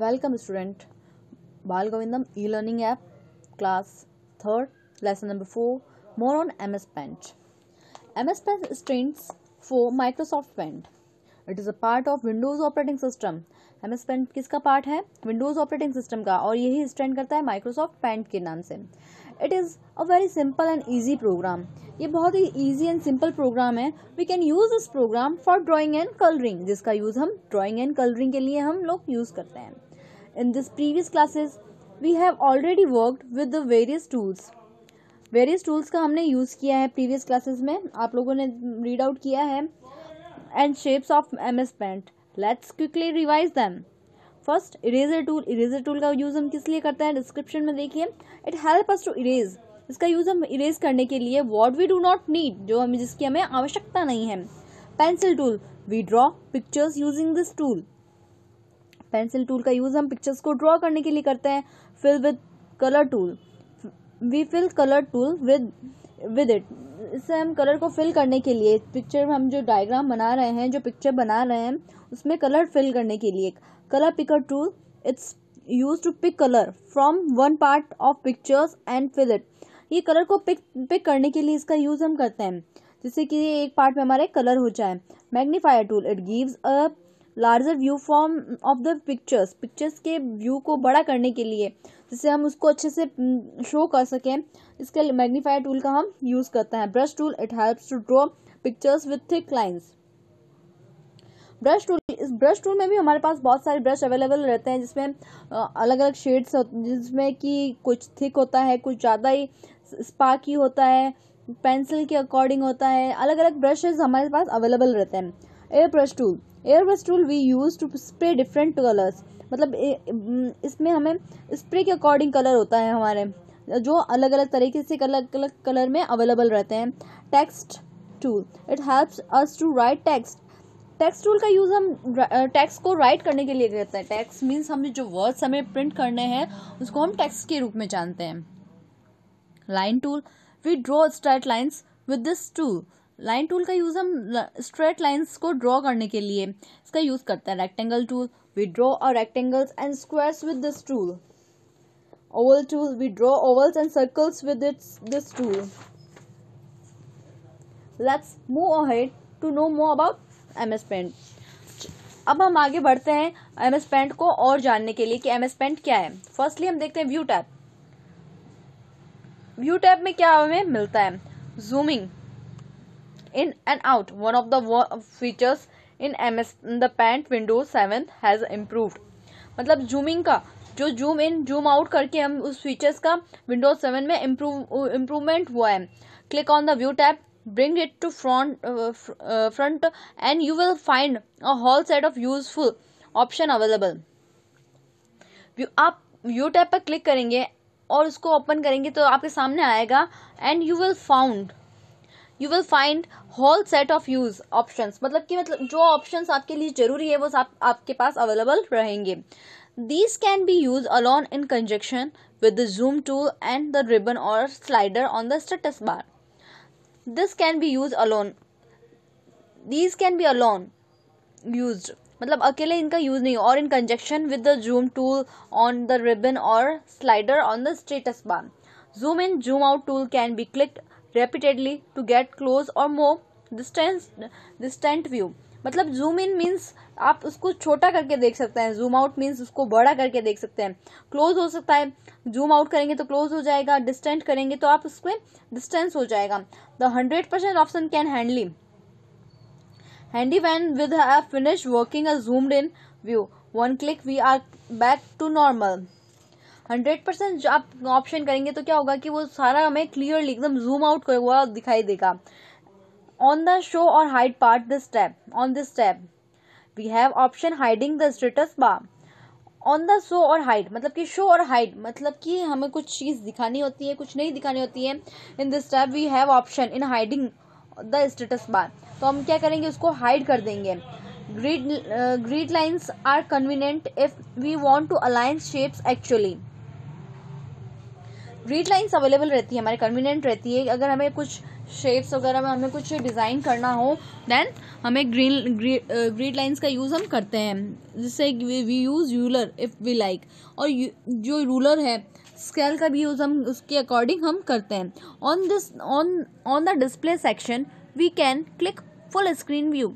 Welcome student Bal Govindam e learning app class third lesson number four more on M S paint M S paint stands for Microsoft paint it is a part of Windows operating system M S paint किसका part है Windows operating system का और यही stand करता है Microsoft paint के नाम से it is a very simple and easy program ये बहुत ही ईजी एंड सिंपल प्रोग्राम है we can use this program for drawing and colouring जिसका यूज़ हम ड्राॅइंग एंड कलरिंग के लिए हम लोग यूज़ करते हैं in this previous classes we have already worked with the various tools various tools का हमने यूज़ किया है प्रीवियस क्लासेस में आप लोगों ने रीड आउट किया है and shapes of M S paint let's quickly revise them first eraser tool eraser tool का यूज़ हम किस लिए करते हैं डिस्क्रिप्शन में देखिए it help us to erase इसका यूज़ हम इरेज करने के लिए what we do not need जो हमें जिसकी हमें आवश्यकता नहीं है pencil tool we draw pictures using this tool pencil tool का यूज़ हम पिक्चर्स को ड्रॉ करने के लिए करते हैं fill with colour tool we fill colour tool with with it इससे हम कलर को फिल करने के लिए पिक्चर हम जो डायग्राम बना रहे हैं जो पिक्चर बना रहे हैं उसमें कलर फिल करने के लिए colour picker tool it's use to pick colour from one part of pictures and fill it ये कलर को पिक पिक करने के लिए इसका यूज हम करते हैं जिससे कि एक पार्ट में हमारे कलर हो जाए magnifier tool it gives a larger view form of the pictures pictures के व्यू को बड़ा करने के लिए जिससे हम उसको अच्छे से शो mm, कर सकें इसके मैग्नीफायर टूल का हम यूज़ करते हैं brush tool it helps to draw pictures with thick lines brush tool इस ब्रश टूल में भी हमारे पास बहुत सारे ब्रश अवेलेबल रहते हैं जिसमें अलग अलग शेड्स जिसमें कि कुछ थिक होता है कुछ ज़्यादा ही स्पार्की होता है पेंसिल के अकॉर्डिंग होता है अलग अलग ब्रशेज हमारे पास अवेलेबल रहते हैं air brush tool air brush tool we use to spray different colours मतलब इसमें हमें स्प्रे के अकॉर्डिंग कलर होता है हमारे जो अलग अलग तरीके से अलग अलग कलर में अवेलेबल रहते हैं text tool it helps us to write text text tool का यूज़ हम टैक्स को राइट करने के लिए करते हैं टैक्स मीन्स हम जो वर्ड्स हमें प्रिंट करने हैं उसको हम टैक्स के रूप में जानते हैं line tool we draw straight lines with this tool line tool का यूज़ हम स्ट्रेट लाइन्स को ड्रॉ करने के लिए इसका यूज़ करते हैं रेक्टेंगल टूल वी ड्रॉ और rectangles and squares with this tool oval tool we draw ovals and circles with this tool let's move ahead to know more about M S paint अब हम आगे बढ़ते हैं M S paint को और जानने के लिए कि एम एस पेंट क्या है फर्स्टली हम देखते हैं व्यू टैप व्यू टैप में क्या हमें मिलता है zooming in and out one of the features in ms in the paint windows 7 has improved मतलब जूमिंग का जो जूम इन जूम आउट करके हम उस फीचर्स का विंडोज सेवन में इम्प्रूवमेंट हुआ है click on the view tab bring it to front uh, fr- uh, front and you will find a whole set of useful option available view आप view tab पर click करेंगे और उसको open करेंगे तो आपके सामने आएगा and you will found you will find whole set of use options मतलब कि मतलब जो ऑप्शंस आपके लिए जरूरी है वो आप, आपके पास अवेलेबल रहेंगे these can be use alone in conjunction with the zoom tool and the ribbon और slider on the status bar this can be use alone these can be alone use मतलब अकेले इनका यूज नहीं और in conjunction with the zoom tool on the ribbon और slider on the status bar zoom in zoom out tool can be clicked repeatedly to get close or more distance distant view मतलब zoom in means आप उसको छोटा करके देख सकते हैं zoom out means उसको बड़ा करके देख सकते हैं क्लोज हो सकता है जूम आउट करेंगे तो क्लोज हो जाएगा डिस्टेंट करेंगे तो आप उसमें डिस्टेंस हो जाएगा the hundred percent option can handly handy when with finish working a zoomed in view one click we are back to normal hundred percent आप ऑप्शन करेंगे तो क्या होगा कि वो सारा हमें क्लियरली एकदम जूम आउट हुआ दिखाई देगा ऑन द शो और hide part this tab on this step we have option hiding the status bar on the show और हाइड मतलब कि शो और हाइड मतलब कि हमें कुछ चीज़ दिखानी होती है कुछ नहीं दिखानी होती है in this type we have option in hiding the status bar तो हम क्या करेंगे उसको हाइड कर देंगे grid grid lines are convenient if we want to align shapes actually grid lines available रहती है हमारे कन्वीनियंट रहती है अगर हमें कुछ शेप्स वगैरह में हमें कुछ डिज़ाइन करना हो देन हमें ग्रीन ग्रीड लाइंस का यूज़ हम करते हैं जिससे we use ruler if we like और जो रूलर है स्केल का भी यूज़ हम उसके अकॉर्डिंग हम करते हैं on this on on the display section we can click full screen view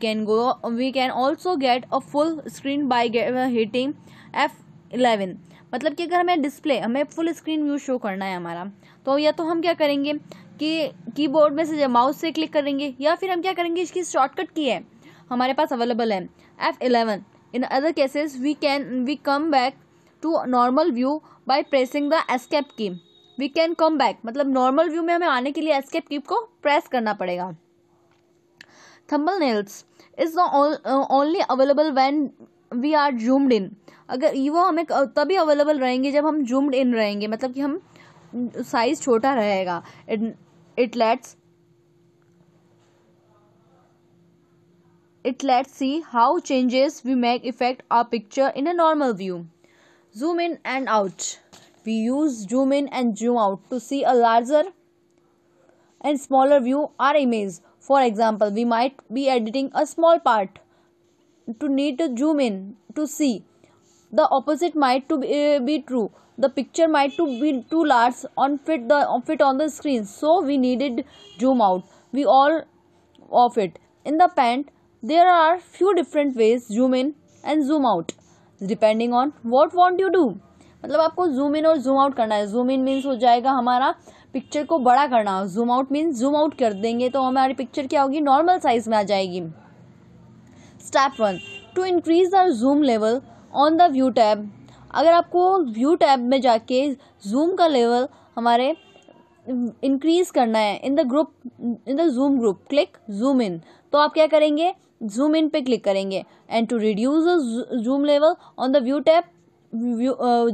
can go we can also get a full screen by by F eleven uh, मतलब कि अगर हमें डिस्प्ले हमें फुल स्क्रीन व्यू शो करना है हमारा तो या तो हम क्या करेंगे कि कीबोर्ड में से जब माउस से क्लिक करेंगे या फिर हम क्या करेंगे इसकी शॉर्टकट की है हमारे पास अवेलेबल है F eleven in other cases we can we come back to normal view by pressing the escape key we can come back मतलब नॉर्मल व्यू में हमें आने के लिए एस्केप की को प्रेस करना पड़ेगा thumbnails is only available when we are zoomed in अगर वो हमें तभी अवेलेबल रहेंगे जब हम जूम्ड इन रहेंगे मतलब कि हम साइज़ छोटा रहेगा it lets it lets see how changes we make affect our picture in a normal view. Zoom in and out. We use zoom in and zoom out to see a larger and smaller view Our image. For example, we might be editing a small part to need to zoom in to see. The opposite might to be, uh, be true. the picture might to be too large on fit the fit on the screen so we needed zoom out we all of it in the pant there are few different ways zoom in and zoom out depending on what want you do मतलब आपको zoom in और zoom out करना है zoom in means हो जाएगा हमारा picture को बड़ा करना zoom out means zoom out कर देंगे तो हमारी पिक्चर क्या होगी नॉर्मल साइज में आ जाएगी step one to increase the zoom level on the view tab अगर आपको व्यू टैब में जाके जूम का लेवल हमारे इंक्रीज mm, करना है in the group in the zoom group click zoom in तो आप क्या करेंगे जूम इन पे क्लिक करेंगे and to reduce zoom level on the view tab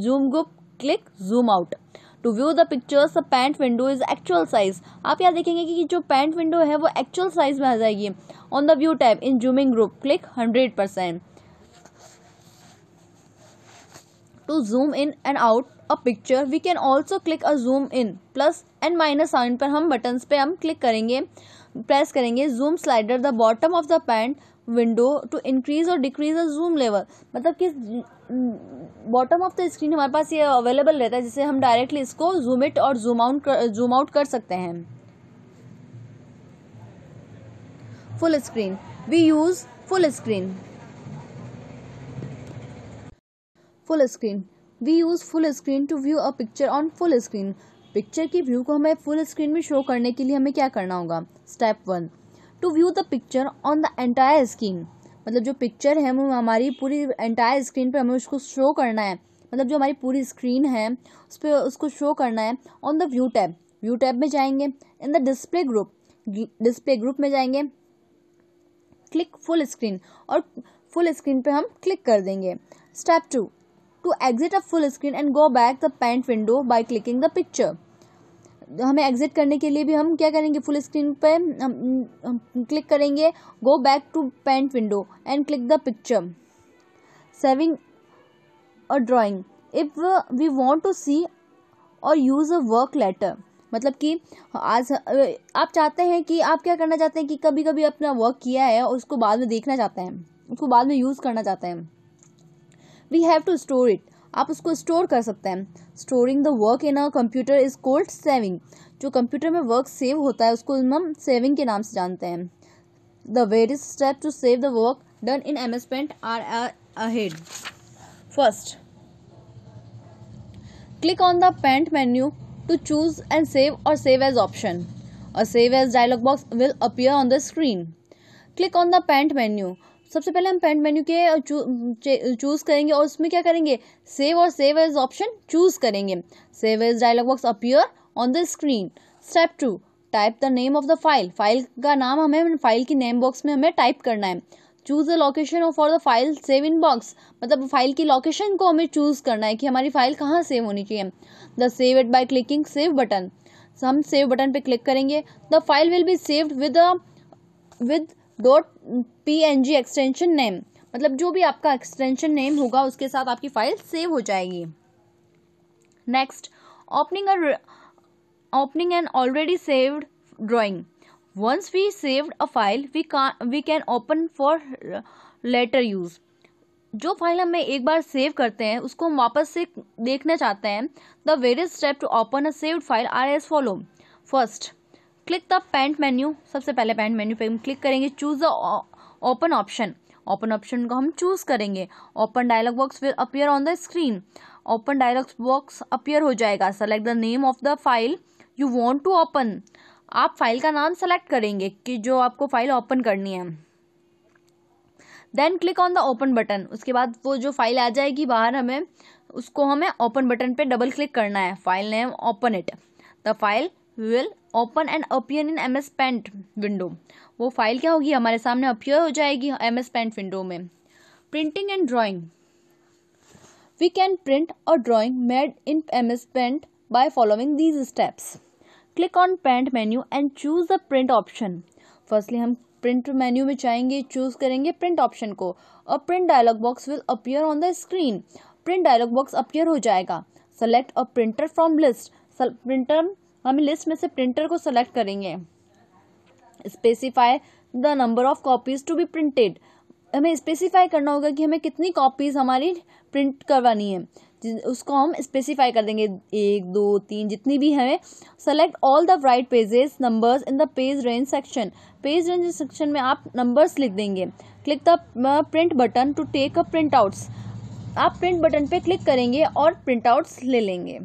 zoom group click zoom out to view the pictures the paint window is actual size आप यहाँ देखेंगे कि जो पैंट विंडो है वो एक्चुअल साइज में आ जाएगी on the view tab in zooming group click hundred percent to zoom in and out a picture we can also click a zoom in plus and minus sign पर हम buttons पे हम click करेंगे press करेंगे zoom slider the bottom of the pan window to increase or decrease the zoom level मतलब कि bottom of the screen हमारे पास ये available रहता है जिससे हम directly इसको zoom it और zoom out कर, zoom out कर सकते हैं full screen we use full screen full screen we use full screen to view a picture on full screen picture की व्यू को हमें फुल स्क्रीन में शो करने के लिए हमें क्या करना होगा step one to view the picture on the entire screen मतलब जो पिक्चर है वो हमारी पूरी एंटायर स्क्रीन पर हमें उसको शो करना है मतलब जो हमारी पूरी स्क्रीन है उस पर उसको शो करना है on the view tab view tab में जाएंगे in the display group display group में जाएंगे क्लिक फुल स्क्रीन और फुल स्क्रीन पे हम क्लिक कर देंगे step two to exit a full screen and go back the paint window by clicking the picture हमें एग्जिट करने के लिए भी हम क्या करेंगे फुल स्क्रीन पे हम, हम क्लिक करेंगे go back to paint window and click the picture saving और drawing if we want to see और यूज़ अ वर्क लेटर मतलब कि आज आप चाहते हैं कि आप क्या करना चाहते हैं कि कभी कभी अपना वर्क किया है और उसको बाद में देखना चाहते हैं उसको बाद में यूज़ करना चाहते हैं we have to store it आप उसको स्टोर कर सकते हैं storing the work in a computer is called saving जो कंप्यूटर में वर्क सेव होता है उसको हम सेविंग के नाम से जानते हैं the various step to save the work done in M S paint are ahead first click on the paint menu to choose and save और save as option A save as dialog box will appear on the screen click on the paint menu सबसे पहले हम paint menu के choose करेंगे और उसमें क्या करेंगे सेव और सेव एज ऑप्शन चूज़ करेंगे save as dialog box appear on the screen step two type the name of the file file का नाम हमें फाइल की नेम बॉक्स में हमें टाइप करना है choose the location of for the file save in box मतलब file की लोकेशन को हमें चूज़ करना है कि हमारी फाइल कहाँ सेव होनी चाहिए the save it by clicking save button हम सेव बटन पे क्लिक करेंगे the file will be saved with with dot P N G extension name मतलब जो भी आपका एक्सटेंशन नेम होगा उसके साथ आपकी फाइल सेव हो जाएगी next opening opening an already saved drawing once we saved a file we का we can open for later use जो फाइल हमें एक बार सेव करते हैं उसको हम वापस से देखना चाहते हैं the various step to open a saved file are as follow first click the paint menu सबसे पहले पेंट मेन्यू पे हम क्लिक करेंगे choose the open option open option को हम चूज करेंगे open dialog box will appear on the screen open dialog box appear हो जाएगा select the name of the file you want to open आप file का नाम select करेंगे कि जो आपको फाइल ओपन करनी है then click on the open button उसके बाद वो जो फाइल आ जाएगी बाहर हमें उसको हमें ओपन बटन पे डबल क्लिक करना है file name open it the file will open and appear in M S paint window वो फाइल क्या होगी हमारे सामने अपियर हो जाएगी एम एस पेंट विंडो में printing and drawing we can print और drawing made in M S paint by following these steps. Click on Paint menu and choose the Print option. Firstly, हम Print menu में जाएंगे choose करेंगे Print option को और Print dialog box will appear on the screen. Print dialog box appear हो जाएगा Select a printer from list. Printer हम list में से प्रिंटर को सेलेक्ट करेंगे specify the number of copies to be printed हमें स्पेसिफाई करना होगा कि हमें कितनी कॉपीज हमारी प्रिंट करवानी है उसको हम स्पेसिफाई कर देंगे एक दो तीन जितनी भी हमें select all the right pages numbers in the page range section page range section में आप नंबर्स लिख देंगे click the print button to take a print outs आप प्रिंट बटन पे क्लिक करेंगे और प्रिंट आउट्स ले लेंगे